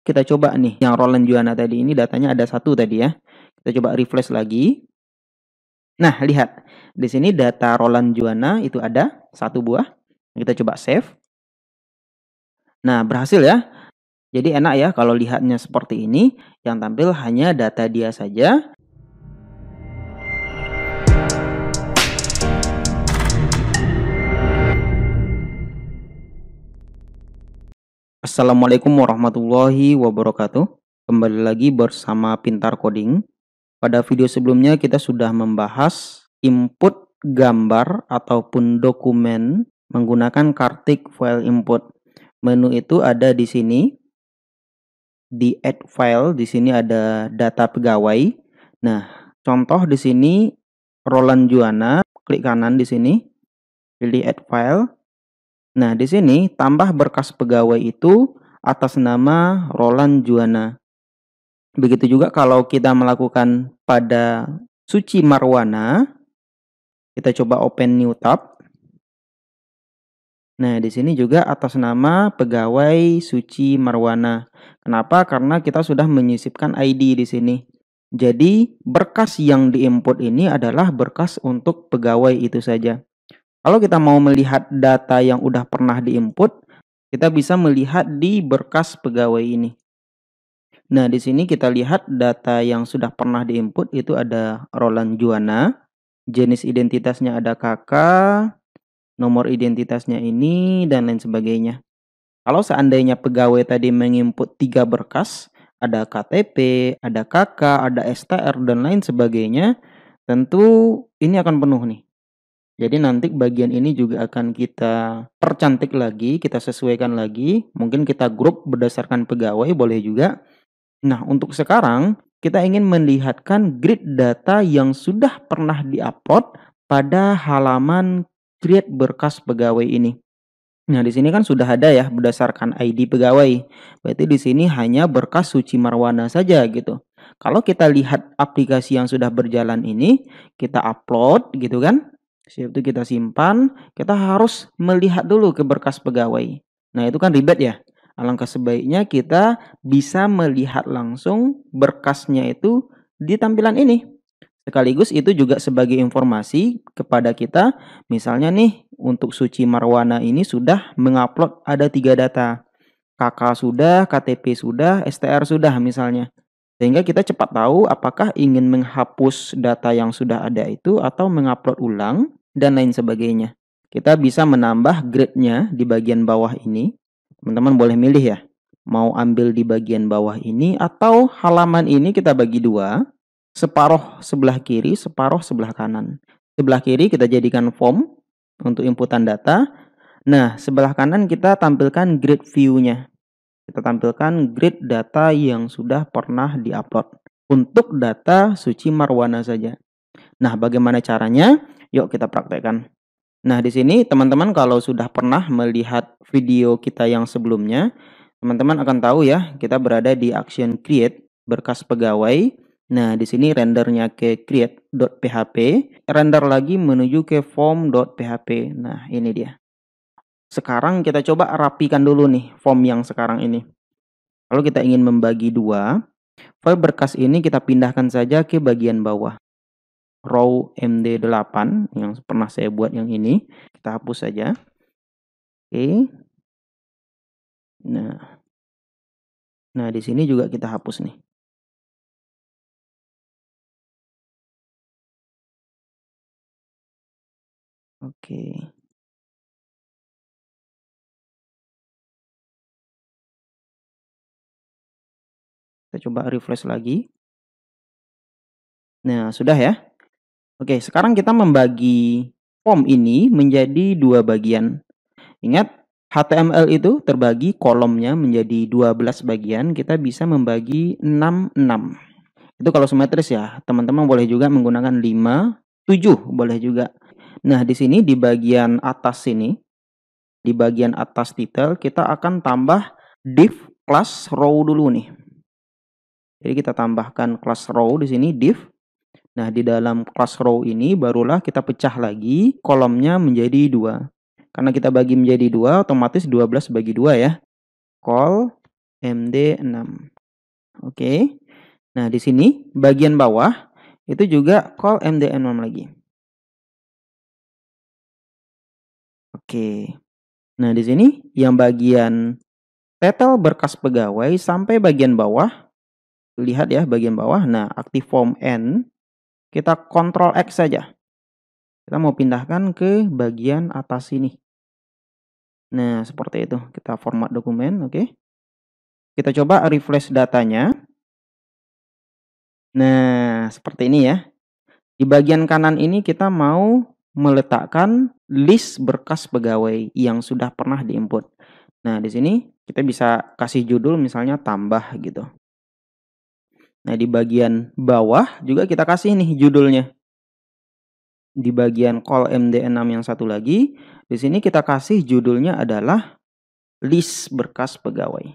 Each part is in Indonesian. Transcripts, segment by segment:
Kita coba nih yang Roland Juana tadi ini datanya ada satu tadi ya. Kita coba refresh lagi. Nah, lihat. Di sini data Roland Juana itu ada satu buah. Kita coba save. Nah, berhasil ya. Jadi enak ya kalau lihatnya seperti ini, yang tampil hanya data dia saja Assalamualaikum warahmatullahi wabarakatuh. Kembali lagi bersama Pintar Coding. Pada video sebelumnya kita sudah membahas input gambar ataupun dokumen menggunakan Kartik file input. Menu itu ada di sini. Di add file di sini ada data pegawai. Nah, contoh di sini Roland Juana, klik kanan di sini, pilih add file. Nah, di sini tambah berkas pegawai itu atas nama Roland Juana. Begitu juga kalau kita melakukan pada Suci Marwana, kita coba open new tab. Nah, di sini juga atas nama pegawai Suci Marwana. Kenapa? Karena kita sudah menyisipkan ID di sini. Jadi, berkas yang diinput ini adalah berkas untuk pegawai itu saja. Kalau kita mau melihat data yang udah pernah diinput, kita bisa melihat di berkas pegawai ini. Nah, di sini kita lihat data yang sudah pernah diinput itu ada Roland Juana, jenis identitasnya ada KK, nomor identitasnya ini, dan lain sebagainya. Kalau seandainya pegawai tadi menginput tiga berkas, ada KTP, ada KK, ada STR, dan lain sebagainya, tentu ini akan penuh nih. Jadi nanti bagian ini juga akan kita percantik lagi, kita sesuaikan lagi. Mungkin kita grup berdasarkan pegawai boleh juga. Nah, untuk sekarang kita ingin melihatkan grid data yang sudah pernah diupload pada halaman create berkas pegawai ini. Nah, di sini kan sudah ada ya berdasarkan ID pegawai. Berarti di sini hanya berkas suci marwana saja gitu. Kalau kita lihat aplikasi yang sudah berjalan ini, kita upload gitu kan. Siap itu kita simpan, kita harus melihat dulu ke berkas pegawai. Nah, itu kan ribet ya. Alangkah sebaiknya kita bisa melihat langsung berkasnya itu di tampilan ini. Sekaligus itu juga sebagai informasi kepada kita, misalnya nih untuk Suci Marwana ini sudah mengupload ada tiga data. KK sudah, KTP sudah, STR sudah misalnya. Sehingga kita cepat tahu apakah ingin menghapus data yang sudah ada itu atau mengupload ulang dan lain sebagainya. Kita bisa menambah grade-nya di bagian bawah ini. Teman-teman boleh milih ya, mau ambil di bagian bawah ini atau halaman ini kita bagi dua, separuh sebelah kiri, separuh sebelah kanan. Sebelah kiri kita jadikan form untuk inputan data. Nah, sebelah kanan kita tampilkan grid view-nya. Kita tampilkan grid data yang sudah pernah diupload untuk data suci Marwana saja. Nah, bagaimana caranya? Yuk kita praktekkan. Nah, di sini teman-teman kalau sudah pernah melihat video kita yang sebelumnya, teman-teman akan tahu ya, kita berada di action create berkas pegawai. Nah, di sini rendernya ke create.php, render lagi menuju ke form.php. Nah, ini dia. Sekarang kita coba rapikan dulu nih form yang sekarang ini. Kalau kita ingin membagi dua, file berkas ini kita pindahkan saja ke bagian bawah row md8 yang pernah saya buat yang ini kita hapus saja oke nah nah di sini juga kita hapus nih oke Kita coba refresh lagi. Nah, sudah ya. Oke, sekarang kita membagi form ini menjadi dua bagian. Ingat, HTML itu terbagi kolomnya menjadi 12 bagian, kita bisa membagi 6, 6. Itu kalau simetris ya, teman-teman boleh juga menggunakan 5, 7 boleh juga. Nah, di sini di bagian atas sini, di bagian atas title, kita akan tambah div class row dulu nih. Jadi kita tambahkan class row di sini div Nah, di dalam class row ini barulah kita pecah lagi kolomnya menjadi dua. Karena kita bagi menjadi dua, otomatis 12 bagi dua ya. Call MD6. Oke. Okay. Nah, di sini bagian bawah itu juga call MD6 lagi. Oke. Okay. Nah, di sini yang bagian title berkas pegawai sampai bagian bawah lihat ya bagian bawah. Nah, aktif form N kita kontrol X saja. Kita mau pindahkan ke bagian atas sini. Nah, seperti itu. Kita format dokumen, oke. Okay. Kita coba refresh datanya. Nah, seperti ini ya. Di bagian kanan ini kita mau meletakkan list berkas pegawai yang sudah pernah diinput. Nah, di sini kita bisa kasih judul misalnya tambah gitu. Nah, di bagian bawah juga kita kasih nih judulnya. Di bagian call MD6 yang satu lagi, di sini kita kasih judulnya adalah list berkas pegawai.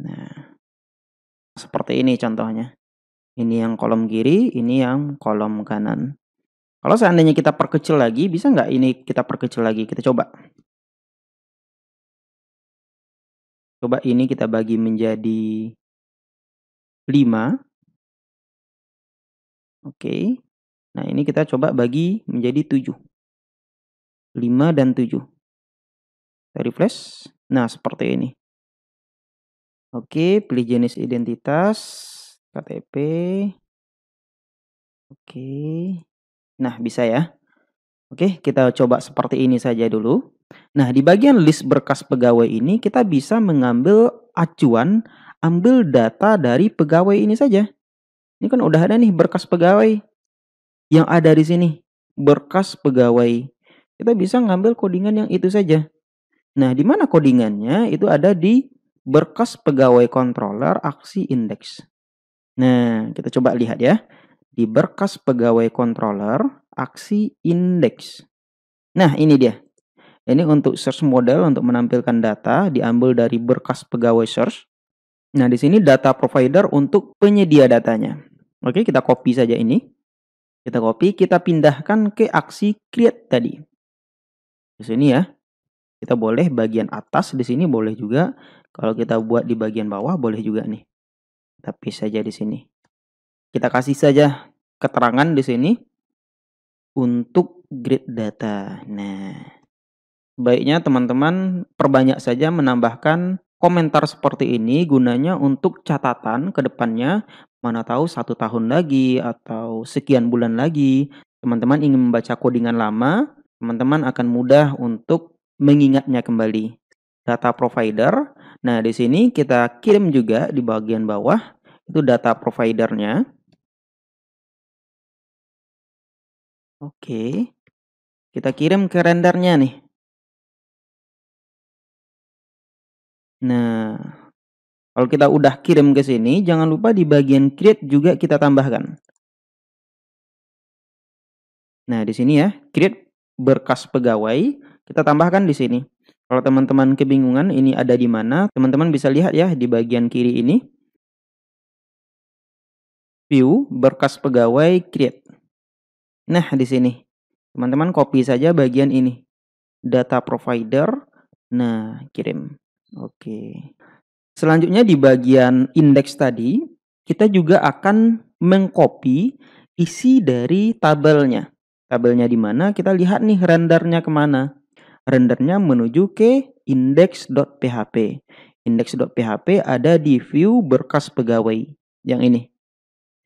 Nah, seperti ini contohnya. Ini yang kolom kiri, ini yang kolom kanan. Kalau seandainya kita perkecil lagi, bisa nggak ini kita perkecil lagi? Kita coba. Coba ini kita bagi menjadi 5. Oke. Nah, ini kita coba bagi menjadi 7. 5 dan 7. Kita refresh. Nah, seperti ini. Oke, pilih jenis identitas, KTP. Oke. Nah, bisa ya. Oke, kita coba seperti ini saja dulu. Nah, di bagian list berkas pegawai ini kita bisa mengambil acuan ambil data dari pegawai ini saja. Ini kan udah ada nih berkas pegawai yang ada di sini. Berkas pegawai. Kita bisa ngambil kodingan yang itu saja. Nah, di mana kodingannya? Itu ada di berkas pegawai controller aksi indeks. Nah, kita coba lihat ya. Di berkas pegawai controller aksi indeks. Nah, ini dia. Ini untuk search model untuk menampilkan data diambil dari berkas pegawai search. Nah, di sini data provider untuk penyedia datanya. Oke, kita copy saja ini. Kita copy, kita pindahkan ke aksi create tadi. Di sini ya. Kita boleh bagian atas di sini boleh juga. Kalau kita buat di bagian bawah boleh juga nih. Tapi saja di sini. Kita kasih saja keterangan di sini untuk grid data. Nah, baiknya teman-teman perbanyak saja menambahkan Komentar seperti ini gunanya untuk catatan ke depannya, mana tahu satu tahun lagi atau sekian bulan lagi, teman-teman ingin membaca kodingan lama, teman-teman akan mudah untuk mengingatnya kembali. Data provider, nah di sini kita kirim juga di bagian bawah, itu data providernya. Oke, kita kirim ke rendernya nih. Nah, kalau kita udah kirim ke sini, jangan lupa di bagian create juga kita tambahkan. Nah, di sini ya, create berkas pegawai, kita tambahkan di sini. Kalau teman-teman kebingungan ini ada di mana, teman-teman bisa lihat ya di bagian kiri ini. View, berkas pegawai, create. Nah, di sini. Teman-teman copy saja bagian ini. Data provider. Nah, kirim. Oke. Selanjutnya di bagian indeks tadi, kita juga akan mengcopy isi dari tabelnya. Tabelnya di mana? Kita lihat nih rendernya kemana. Rendernya menuju ke index.php. Index.php ada di view berkas pegawai. Yang ini.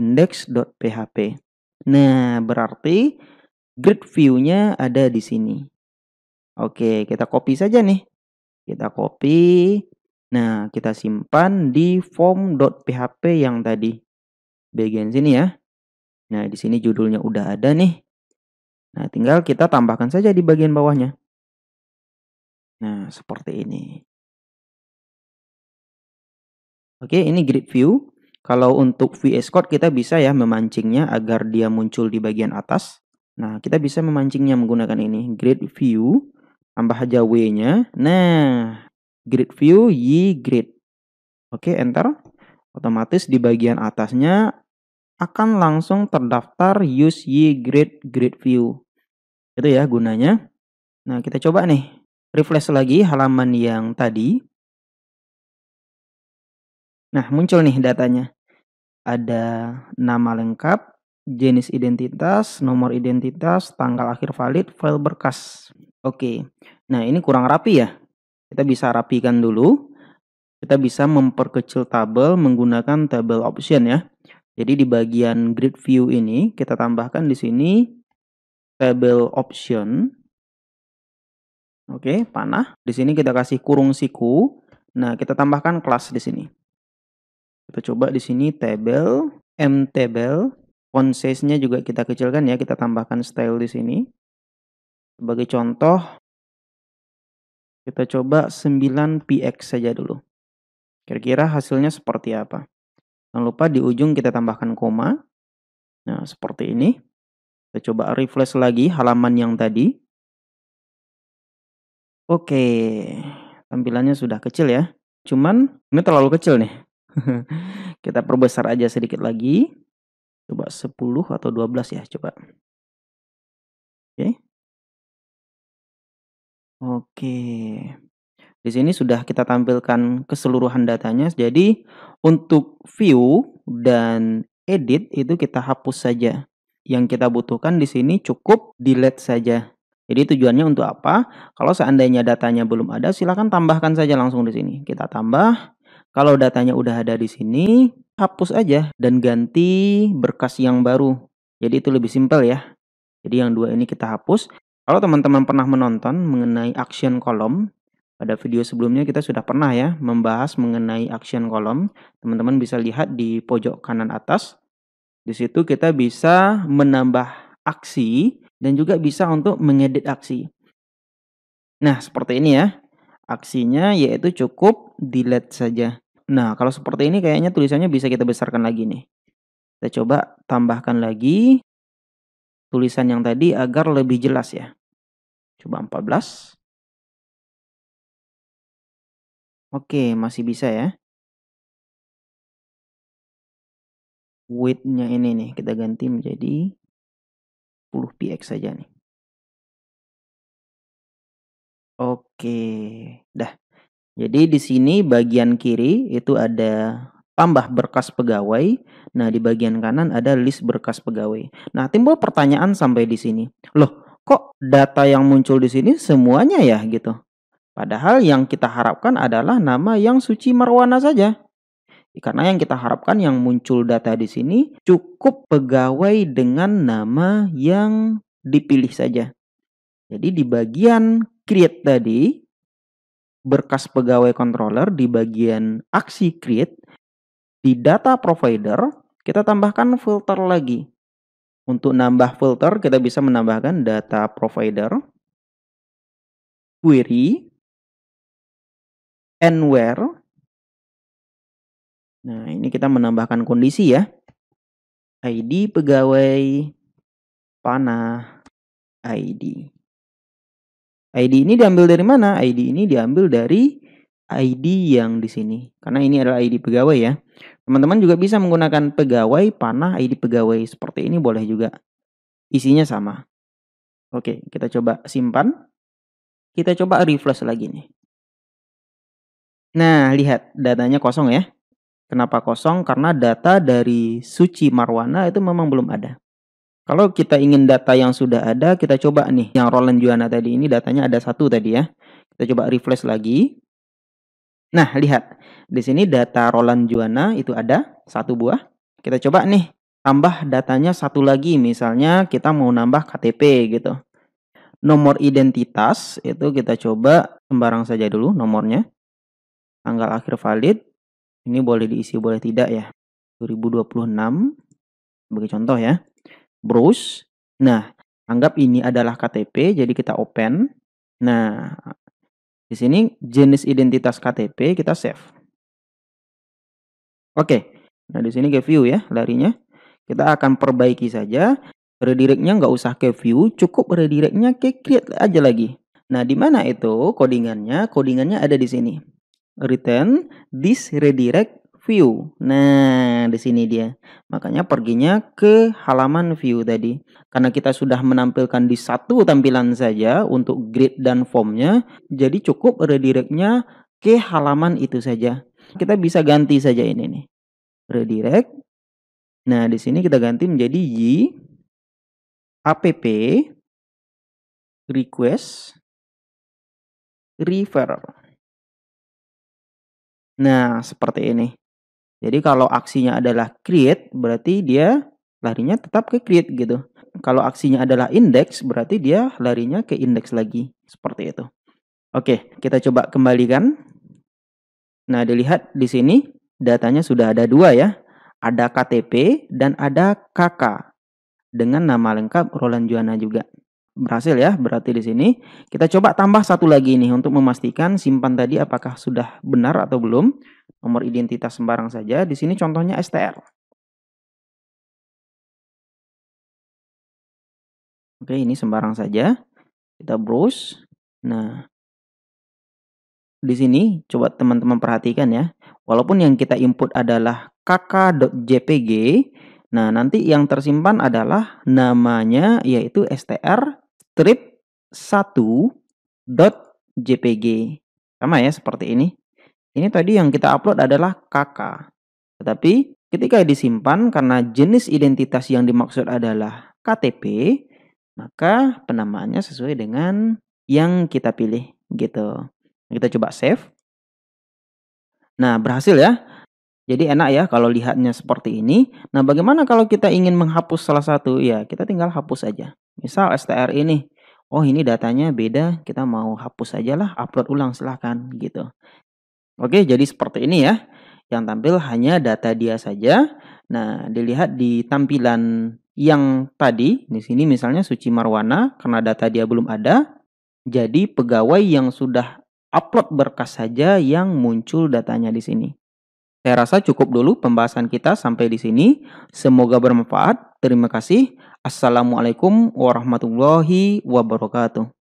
Index.php. Nah, berarti grid view-nya ada di sini. Oke, kita copy saja nih kita copy. Nah, kita simpan di form.php yang tadi bagian sini ya. Nah, di sini judulnya udah ada nih. Nah, tinggal kita tambahkan saja di bagian bawahnya. Nah, seperti ini. Oke, ini grid view. Kalau untuk VS Code kita bisa ya memancingnya agar dia muncul di bagian atas. Nah, kita bisa memancingnya menggunakan ini, grid view tambah aja W-nya. Nah, grid view Y grid. Oke, enter. Otomatis di bagian atasnya akan langsung terdaftar use Y grid grid view. Itu ya gunanya. Nah, kita coba nih refresh lagi halaman yang tadi. Nah, muncul nih datanya. Ada nama lengkap, jenis identitas, nomor identitas, tanggal akhir valid, file berkas. Oke. Nah, ini kurang rapi ya. Kita bisa rapikan dulu. Kita bisa memperkecil tabel menggunakan tabel option ya. Jadi di bagian grid view ini kita tambahkan di sini tabel option. Oke, panah. Di sini kita kasih kurung siku. Nah, kita tambahkan kelas di sini. Kita coba di sini tabel m tabel font size-nya juga kita kecilkan ya, kita tambahkan style di sini. Sebagai contoh, kita coba 9px saja dulu. Kira-kira hasilnya seperti apa? Jangan lupa di ujung kita tambahkan koma. Nah, seperti ini. Kita coba refresh lagi halaman yang tadi. Oke, tampilannya sudah kecil ya. Cuman ini terlalu kecil nih. kita perbesar aja sedikit lagi. Coba 10 atau 12 ya, coba. Oke. Di sini sudah kita tampilkan keseluruhan datanya. Jadi untuk view dan edit itu kita hapus saja. Yang kita butuhkan di sini cukup delete saja. Jadi tujuannya untuk apa? Kalau seandainya datanya belum ada, silakan tambahkan saja langsung di sini. Kita tambah. Kalau datanya udah ada di sini, hapus aja dan ganti berkas yang baru. Jadi itu lebih simpel ya. Jadi yang dua ini kita hapus. Kalau teman-teman pernah menonton mengenai action column, pada video sebelumnya kita sudah pernah ya membahas mengenai action column. Teman-teman bisa lihat di pojok kanan atas. Di situ kita bisa menambah aksi dan juga bisa untuk mengedit aksi. Nah, seperti ini ya. Aksinya yaitu cukup delete saja. Nah, kalau seperti ini kayaknya tulisannya bisa kita besarkan lagi nih. Kita coba tambahkan lagi tulisan yang tadi agar lebih jelas ya. Coba 14. Oke, masih bisa ya. Width-nya ini nih kita ganti menjadi 10 px saja nih. Oke, dah. Jadi di sini bagian kiri itu ada tambah berkas pegawai. Nah, di bagian kanan ada list berkas pegawai. Nah, timbul pertanyaan sampai di sini. Loh, kok data yang muncul di sini semuanya ya gitu? Padahal yang kita harapkan adalah nama yang Suci Marwana saja. Karena yang kita harapkan yang muncul data di sini cukup pegawai dengan nama yang dipilih saja. Jadi di bagian create tadi berkas pegawai controller di bagian aksi create di data provider, kita tambahkan filter lagi. Untuk nambah filter, kita bisa menambahkan data provider, query, and where. Nah, ini kita menambahkan kondisi ya. ID pegawai panah ID. ID ini diambil dari mana? ID ini diambil dari ID yang di sini. Karena ini adalah ID pegawai ya. Teman-teman juga bisa menggunakan pegawai, panah, ID pegawai seperti ini boleh juga. Isinya sama. Oke, kita coba simpan. Kita coba refresh lagi nih. Nah, lihat datanya kosong ya. Kenapa kosong? Karena data dari Suci Marwana itu memang belum ada. Kalau kita ingin data yang sudah ada, kita coba nih. Yang Roland Juana tadi ini datanya ada satu tadi ya. Kita coba refresh lagi. Nah, lihat. Di sini data Roland Juana itu ada satu buah. Kita coba nih tambah datanya satu lagi misalnya kita mau nambah KTP gitu. Nomor identitas itu kita coba sembarang saja dulu nomornya. Tanggal akhir valid. Ini boleh diisi boleh tidak ya. 2026 sebagai contoh ya. Bruce. Nah, anggap ini adalah KTP jadi kita open. Nah, di sini jenis identitas KTP kita save. Oke. Nah, di sini ke view ya larinya. Kita akan perbaiki saja. Redirectnya nggak usah ke view, cukup redirectnya ke create aja lagi. Nah, di mana itu codingannya? Codingannya ada di sini. Return this redirect view. Nah, di sini dia. Makanya perginya ke halaman view tadi. Karena kita sudah menampilkan di satu tampilan saja untuk grid dan formnya, jadi cukup redirectnya ke halaman itu saja. Kita bisa ganti saja ini nih. Redirect. Nah, di sini kita ganti menjadi y app request referral. Nah, seperti ini. Jadi kalau aksinya adalah create, berarti dia larinya tetap ke create gitu. Kalau aksinya adalah index, berarti dia larinya ke index lagi. Seperti itu. Oke, kita coba kembalikan. Nah, dilihat di sini datanya sudah ada dua ya. Ada KTP dan ada KK dengan nama lengkap Roland Juana juga. Berhasil ya, berarti di sini kita coba tambah satu lagi nih untuk memastikan simpan tadi apakah sudah benar atau belum. Nomor identitas sembarang saja. Di sini contohnya STR. Oke, ini sembarang saja. Kita browse. Nah, di sini coba teman-teman perhatikan ya. Walaupun yang kita input adalah kk.jpg, nah nanti yang tersimpan adalah namanya yaitu str strip 1.jpg. Sama ya seperti ini. Ini tadi yang kita upload adalah kk. Tetapi ketika disimpan karena jenis identitas yang dimaksud adalah KTP, maka penamaannya sesuai dengan yang kita pilih gitu. Kita coba save. Nah, berhasil ya. Jadi enak ya kalau lihatnya seperti ini. Nah, bagaimana kalau kita ingin menghapus salah satu? Ya, kita tinggal hapus saja. Misal STR ini. Oh, ini datanya beda. Kita mau hapus saja lah, upload ulang silahkan gitu. Oke, jadi seperti ini ya. Yang tampil hanya data dia saja. Nah, dilihat di tampilan yang tadi, di sini misalnya Suci Marwana, karena data dia belum ada, jadi pegawai yang sudah upload berkas saja yang muncul datanya di sini. Saya rasa cukup dulu pembahasan kita sampai di sini. Semoga bermanfaat. Terima kasih. Assalamualaikum warahmatullahi wabarakatuh.